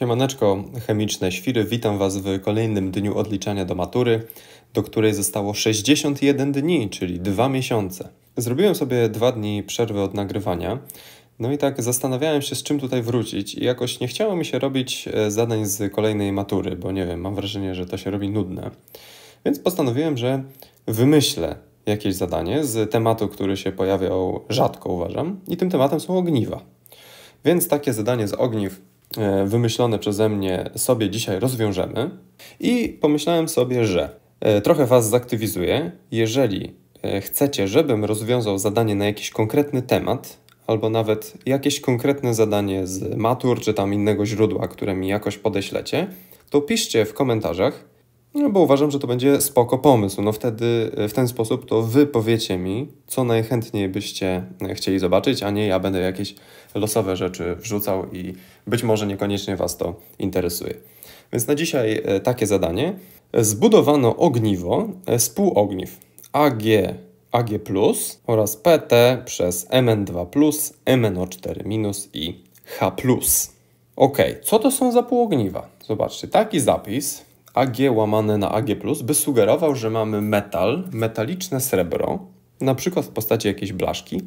Siemaneczko, chemiczne świry, witam Was w kolejnym dniu odliczania do matury, do której zostało 61 dni, czyli 2 miesiące. Zrobiłem sobie dwa dni przerwy od nagrywania, no i tak zastanawiałem się, z czym tutaj wrócić, i jakoś nie chciało mi się robić e, zadań z kolejnej matury, bo nie wiem, mam wrażenie, że to się robi nudne. Więc postanowiłem, że wymyślę jakieś zadanie z tematu, który się pojawiał rzadko, uważam, i tym tematem są ogniwa. Więc takie zadanie z ogniw E, wymyślone przeze mnie sobie dzisiaj rozwiążemy. I pomyślałem sobie, że e, trochę Was zaktywizuję. Jeżeli e, chcecie, żebym rozwiązał zadanie na jakiś konkretny temat, albo nawet jakieś konkretne zadanie z matur czy tam innego źródła, które mi jakoś podeślecie, to piszcie w komentarzach. No bo uważam, że to będzie spoko pomysł. No wtedy e, w ten sposób to wy powiecie mi, co najchętniej byście e, chcieli zobaczyć, a nie ja będę jakieś losowe rzeczy wrzucał i być może niekoniecznie was to interesuje. Więc na dzisiaj e, takie zadanie. Zbudowano ogniwo z półogniw AG, AG+, oraz PT przez MN2+, MNO4- i H+. Ok, co to są za półogniwa? Zobaczcie, taki zapis Ag łamane na Ag+, by sugerował, że mamy metal, metaliczne srebro, na przykład w postaci jakiejś blaszki,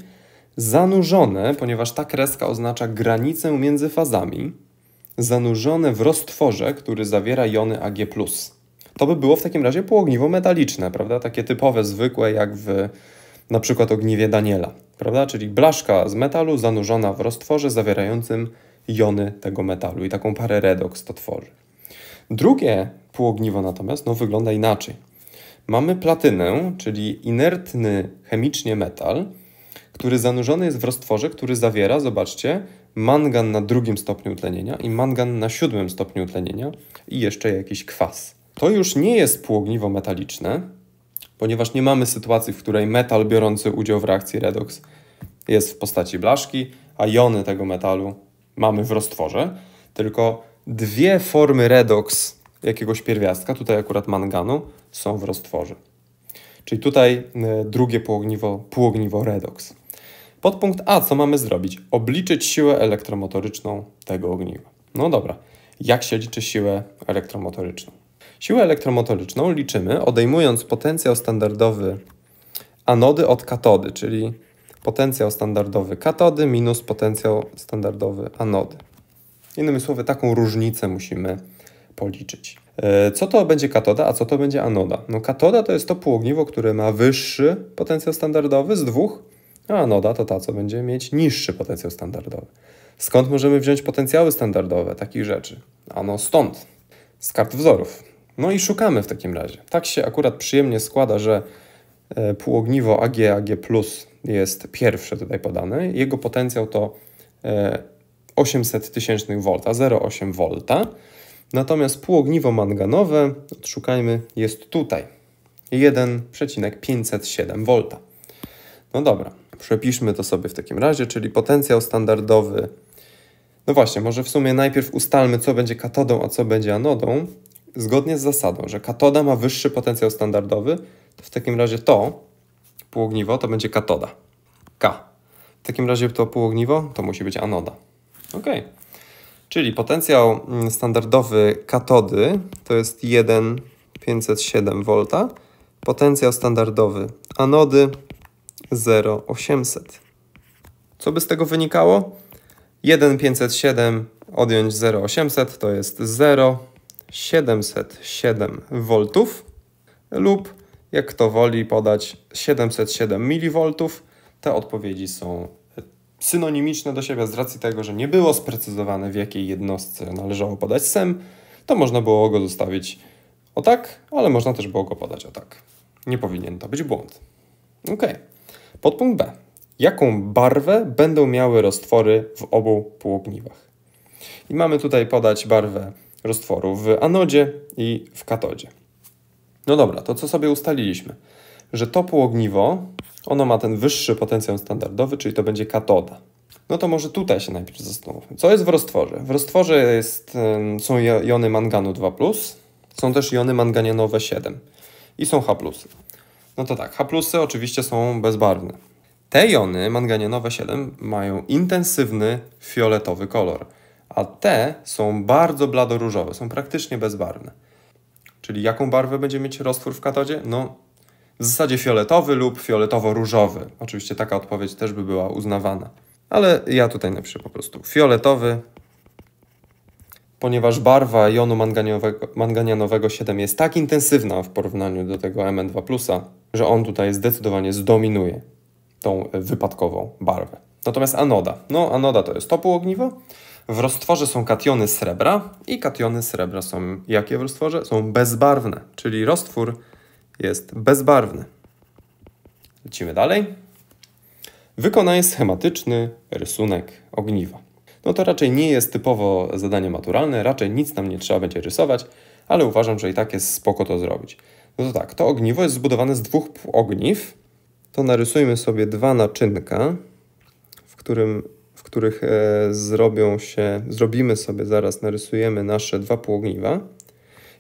zanurzone, ponieważ ta kreska oznacza granicę między fazami, zanurzone w roztworze, który zawiera jony Ag+. To by było w takim razie półogniwo metaliczne, prawda? Takie typowe, zwykłe, jak w na przykład ogniwie Daniela, prawda? Czyli blaszka z metalu zanurzona w roztworze zawierającym jony tego metalu i taką parę redoks to tworzy. Drugie Półogniwo natomiast no, wygląda inaczej. Mamy platynę, czyli inertny chemicznie metal, który zanurzony jest w roztworze, który zawiera, zobaczcie, mangan na drugim stopniu utlenienia i mangan na siódmym stopniu utlenienia i jeszcze jakiś kwas. To już nie jest półogniwo metaliczne, ponieważ nie mamy sytuacji, w której metal biorący udział w reakcji redox jest w postaci blaszki, a jony tego metalu mamy w roztworze, tylko dwie formy redox jakiegoś pierwiastka, tutaj akurat manganu, są w roztworze. Czyli tutaj e, drugie półogniwo, półogniwo redox. Podpunkt A, co mamy zrobić? Obliczyć siłę elektromotoryczną tego ogniwa. No dobra, jak się liczy siłę elektromotoryczną? Siłę elektromotoryczną liczymy odejmując potencjał standardowy anody od katody, czyli potencjał standardowy katody minus potencjał standardowy anody. Innymi słowy, taką różnicę musimy policzyć. E, co to będzie katoda, a co to będzie anoda? No katoda to jest to półogniwo, które ma wyższy potencjał standardowy z dwóch, a anoda to ta, co będzie mieć niższy potencjał standardowy. Skąd możemy wziąć potencjały standardowe takich rzeczy? Ano stąd, z kart wzorów. No i szukamy w takim razie. Tak się akurat przyjemnie składa, że e, półogniwo AG, AG+, jest pierwsze tutaj podane. Jego potencjał to 800 e, tysięcznych V, 0,8 V Natomiast półogniwo manganowe, odszukajmy, jest tutaj. 1,507 V. No dobra, przepiszmy to sobie w takim razie, czyli potencjał standardowy. No właśnie, może w sumie najpierw ustalmy, co będzie katodą, a co będzie anodą. Zgodnie z zasadą, że katoda ma wyższy potencjał standardowy, to w takim razie to półogniwo to będzie katoda. K. W takim razie to półogniwo to musi być anoda. Okej. Okay. Czyli potencjał mm, standardowy katody to jest 1,507 V, potencjał standardowy anody 0,800. Co by z tego wynikało? 1,507 odjąć 0,800 to jest 0,707 V lub jak kto woli podać 707 mV, te odpowiedzi są synonimiczne do siebie z racji tego, że nie było sprecyzowane w jakiej jednostce należało podać sem, to można było go zostawić o tak, ale można też było go podać o tak. Nie powinien to być błąd. Ok. Podpunkt B. Jaką barwę będą miały roztwory w obu półogniwach? I mamy tutaj podać barwę roztworu w anodzie i w katodzie. No dobra, to co sobie ustaliliśmy? że to półogniwo, ono ma ten wyższy potencjał standardowy, czyli to będzie katoda. No to może tutaj się najpierw zastanówmy. Co jest w roztworze? W roztworze jest, są jony manganu 2, są też jony manganianowe 7 i są H. No to tak, H oczywiście są bezbarwne. Te jony manganianowe 7 mają intensywny fioletowy kolor, a te są bardzo bladoróżowe, są praktycznie bezbarwne. Czyli jaką barwę będzie mieć roztwór w katodzie? No w zasadzie fioletowy lub fioletowo-różowy. Oczywiście taka odpowiedź też by była uznawana. Ale ja tutaj napiszę po prostu fioletowy, ponieważ barwa jonu manganianowego, 7 jest tak intensywna w porównaniu do tego Mn2+, że on tutaj zdecydowanie zdominuje tą wypadkową barwę. Natomiast anoda. No, anoda to jest to ogniwo. W roztworze są kationy srebra i kationy srebra są jakie w roztworze? Są bezbarwne, czyli roztwór jest bezbarwny. Lecimy dalej. Wykonaj schematyczny rysunek ogniwa. No to raczej nie jest typowo zadanie maturalne, raczej nic nam nie trzeba będzie rysować, ale uważam, że i tak jest spoko to zrobić. No to tak, to ogniwo jest zbudowane z dwóch ogniw. To narysujmy sobie dwa naczynka, w, którym, w których e, zrobią się, zrobimy sobie zaraz, narysujemy nasze dwa półogniwa.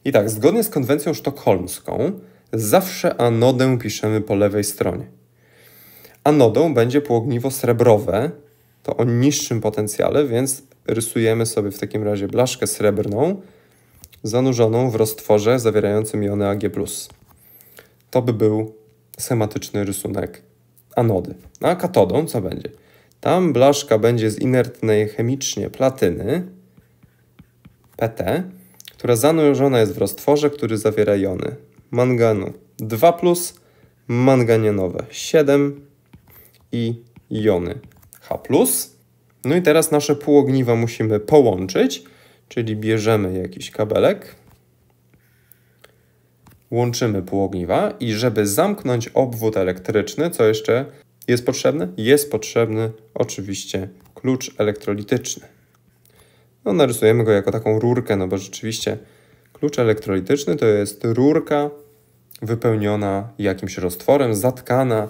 I tak, zgodnie z konwencją sztokholmską, zawsze anodę piszemy po lewej stronie. Anodą będzie płogniwo srebrowe, to o niższym potencjale, więc rysujemy sobie w takim razie blaszkę srebrną zanurzoną w roztworze zawierającym jony Ag+. To by był schematyczny rysunek anody. No a katodą co będzie? Tam blaszka będzie z inertnej chemicznie platyny PT, która zanurzona jest w roztworze, który zawiera jony manganu 2, manganianowe 7 i jony H. No i teraz nasze półogniwa musimy połączyć, czyli bierzemy jakiś kabelek, łączymy półogniwa i żeby zamknąć obwód elektryczny, co jeszcze jest potrzebne? Jest potrzebny oczywiście klucz elektrolityczny. No narysujemy go jako taką rurkę, no bo rzeczywiście klucz elektrolityczny to jest rurka wypełniona jakimś roztworem, zatkana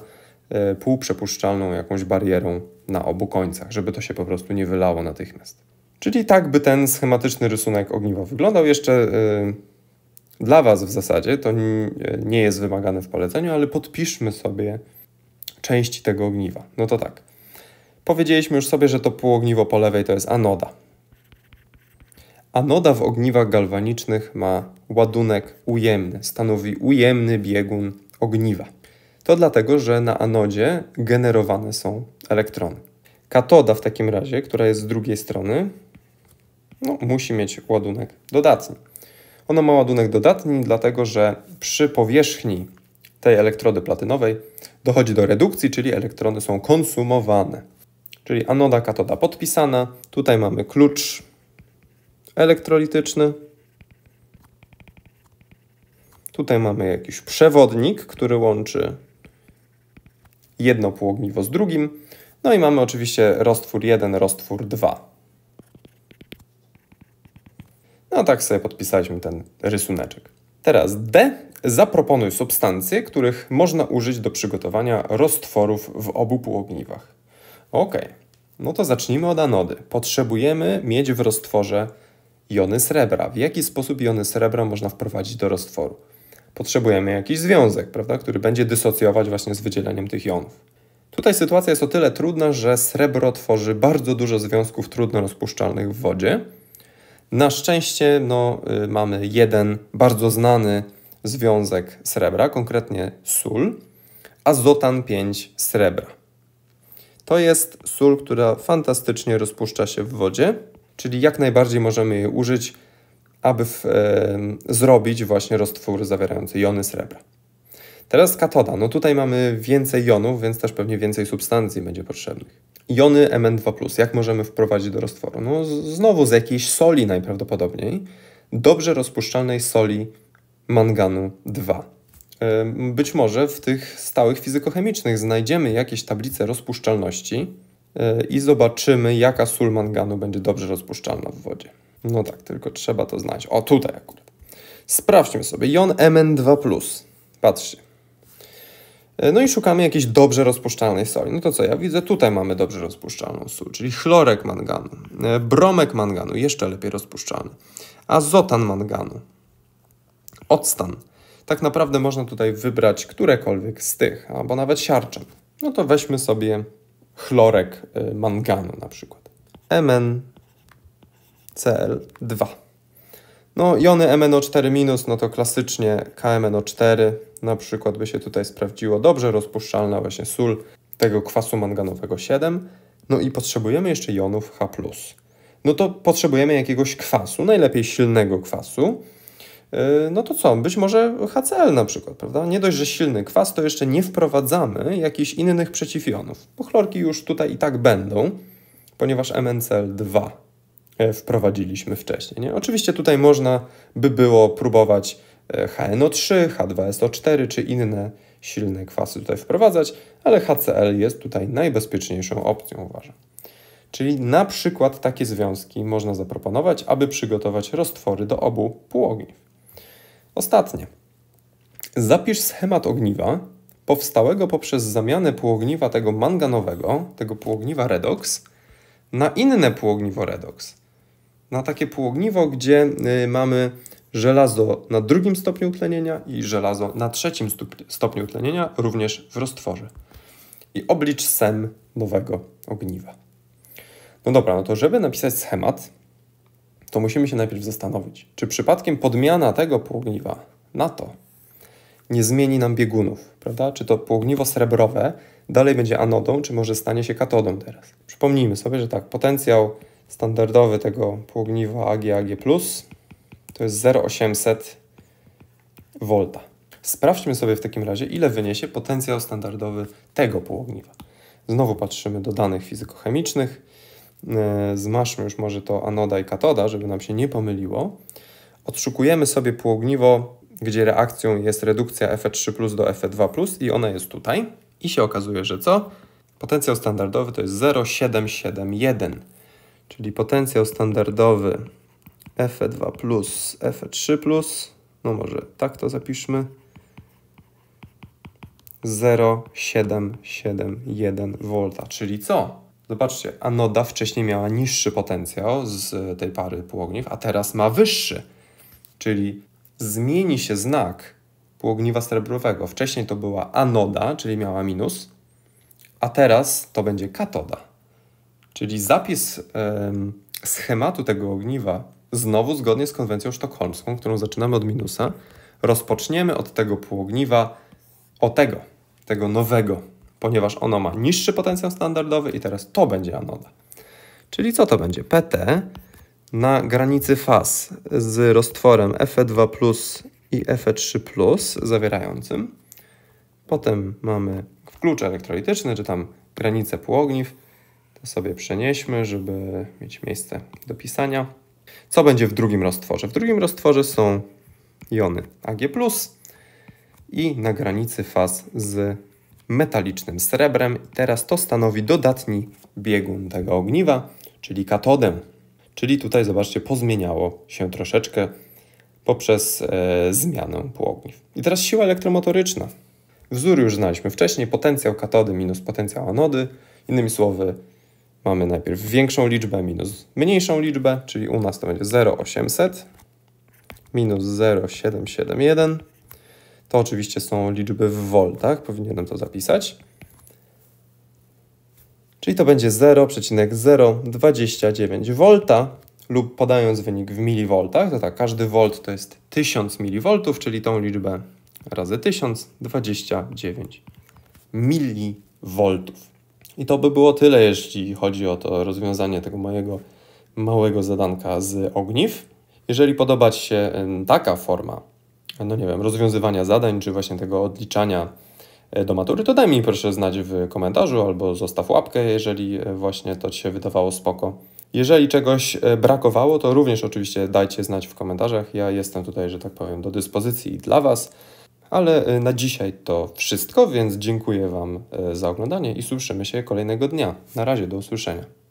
e, półprzepuszczalną jakąś barierą na obu końcach, żeby to się po prostu nie wylało natychmiast. Czyli tak by ten schematyczny rysunek ogniwa wyglądał. Jeszcze e, dla Was w zasadzie to e, nie jest wymagane w poleceniu, ale podpiszmy sobie części tego ogniwa. No to tak. Powiedzieliśmy już sobie, że to półogniwo po lewej to jest anoda. Anoda w ogniwach galwanicznych ma ładunek ujemny, stanowi ujemny biegun ogniwa. To dlatego, że na anodzie generowane są elektrony. Katoda w takim razie, która jest z drugiej strony, no, musi mieć ładunek dodatni. Ona ma ładunek dodatni, dlatego że przy powierzchni tej elektrody platynowej dochodzi do redukcji, czyli elektrony są konsumowane. Czyli anoda, katoda podpisana. Tutaj mamy klucz elektrolityczny. Tutaj mamy jakiś przewodnik, który łączy jedno półogniwo z drugim. No i mamy oczywiście roztwór 1, roztwór 2. No tak sobie podpisaliśmy ten rysuneczek. Teraz D. Zaproponuj substancje, których można użyć do przygotowania roztworów w obu półogniwach. Ok, no to zacznijmy od anody. Potrzebujemy mieć w roztworze jony srebra. W jaki sposób jony srebra można wprowadzić do roztworu? Potrzebujemy jakiś związek, prawda, który będzie dysocjować właśnie z wydzieleniem tych jonów. Tutaj sytuacja jest o tyle trudna, że srebro tworzy bardzo dużo związków trudno rozpuszczalnych w wodzie. Na szczęście no, y, mamy jeden bardzo znany związek srebra, konkretnie sól, azotan 5 srebra. To jest sól, która fantastycznie rozpuszcza się w wodzie czyli jak najbardziej możemy je użyć, aby w, e, zrobić właśnie roztwór zawierający jony srebra. Teraz katoda. No tutaj mamy więcej jonów, więc też pewnie więcej substancji będzie potrzebnych. Jony Mn2+, jak możemy wprowadzić do roztworu? No znowu z jakiejś soli najprawdopodobniej, dobrze rozpuszczalnej soli manganu 2. Być może w tych stałych fizykochemicznych znajdziemy jakieś tablice rozpuszczalności, i zobaczymy, jaka sól manganu będzie dobrze rozpuszczalna w wodzie. No tak, tylko trzeba to znać. O, tutaj akurat. Sprawdźmy sobie. Jon MN2+. Patrzcie. E, no i szukamy jakiejś dobrze rozpuszczalnej soli. No to co ja widzę? Tutaj mamy dobrze rozpuszczalną sól, czyli chlorek manganu, e, bromek manganu, jeszcze lepiej rozpuszczalny, azotan manganu, octan. Tak naprawdę można tutaj wybrać którekolwiek z tych, albo nawet siarczan. No to weźmy sobie chlorek y, manganu na przykład. MnCl2. No, jony MnO4- no to klasycznie KMnO4 na przykład by się tutaj sprawdziło dobrze, rozpuszczalna właśnie sól tego kwasu manganowego 7. No i potrzebujemy jeszcze jonów H+. No to potrzebujemy jakiegoś kwasu, najlepiej silnego kwasu, Yy, no to co? Być może HCl na przykład, prawda? Nie dość, że silny kwas, to jeszcze nie wprowadzamy jakichś innych przeciwionów, bo chlorki już tutaj i tak będą, ponieważ MNCL2 e, wprowadziliśmy wcześniej. Nie? Oczywiście tutaj można by było próbować HNO3, e, H2SO4 czy inne silne kwasy tutaj wprowadzać, ale HCl jest tutaj najbezpieczniejszą opcją, uważam. Czyli na przykład takie związki można zaproponować, aby przygotować roztwory do obu półogniw. Ostatnie. Zapisz schemat ogniwa powstałego poprzez zamianę półogniwa tego manganowego, tego półogniwa redox, na inne półogniwo redox. Na takie półogniwo, gdzie y, mamy żelazo na drugim stopniu utlenienia i żelazo na trzecim stopniu utlenienia, również w roztworze. I oblicz sem nowego ogniwa. No dobra, no to żeby napisać schemat, to musimy się najpierw zastanowić, czy przypadkiem podmiana tego półgniwa na to nie zmieni nam biegunów, prawda? Czy to pługniwo srebrowe dalej będzie anodą, czy może stanie się katodą teraz? Przypomnijmy sobie, że tak, potencjał standardowy tego półgniwa AGAG+, to jest 0,800 V. Sprawdźmy sobie w takim razie, ile wyniesie potencjał standardowy tego półgniwa. Znowu patrzymy do danych fizykochemicznych. E, zmaszmy już może to anoda i katoda, żeby nam się nie pomyliło. Odszukujemy sobie półogniwo, gdzie reakcją jest redukcja Fe3 do Fe2 i ona jest tutaj. I się okazuje, że co? Potencjał standardowy to jest 0,771, czyli potencjał standardowy Fe2 Fe3 no może tak to zapiszmy, 0,771 V, czyli co? Zobaczcie, anoda wcześniej miała niższy potencjał z e, tej pary półogniw, a teraz ma wyższy. Czyli zmieni się znak półogniwa srebrowego. Wcześniej to była anoda, czyli miała minus, a teraz to będzie katoda. Czyli zapis yy, schematu tego ogniwa znowu zgodnie z konwencją sztokholmską, którą zaczynamy od minusa, rozpoczniemy od tego półogniwa, o tego, tego nowego ponieważ ono ma niższy potencjał standardowy i teraz to będzie anoda. Czyli co to będzie? PT na granicy faz z roztworem Fe2 i Fe3 zawierającym. Potem mamy klucz elektrolityczny, czy tam granicę półogniw. To sobie przenieśmy, żeby mieć miejsce do pisania. Co będzie w drugim roztworze? W drugim roztworze są jony Ag+, i na granicy faz z metalicznym srebrem. Teraz to stanowi dodatni biegun tego ogniwa, czyli katodę. Czyli tutaj, zobaczcie, pozmieniało się troszeczkę poprzez e, zmianę półogniw. I teraz siła elektromotoryczna. Wzór już znaliśmy wcześniej, potencjał katody minus potencjał anody. Innymi słowy, mamy najpierw większą liczbę minus mniejszą liczbę, czyli u nas to będzie 0,800 minus 0,771 to oczywiście są liczby w voltach, powinienem to zapisać. Czyli to będzie 0,029 V lub podając wynik w milivoltach, to tak, każdy volt to jest 1000 mV, czyli tą liczbę razy 1000, 29 milivoltów. I to by było tyle, jeśli chodzi o to rozwiązanie tego mojego małego zadanka z ogniw. Jeżeli podoba Ci się taka forma no nie wiem, rozwiązywania zadań, czy właśnie tego odliczania e, do matury, to daj mi proszę znać w komentarzu albo zostaw łapkę, jeżeli e, właśnie to Ci się wydawało spoko. Jeżeli czegoś e, brakowało, to również oczywiście dajcie znać w komentarzach. Ja jestem tutaj, że tak powiem, do dyspozycji dla Was. Ale na dzisiaj to wszystko, więc dziękuję Wam za oglądanie i słyszymy się kolejnego dnia. Na razie, do usłyszenia.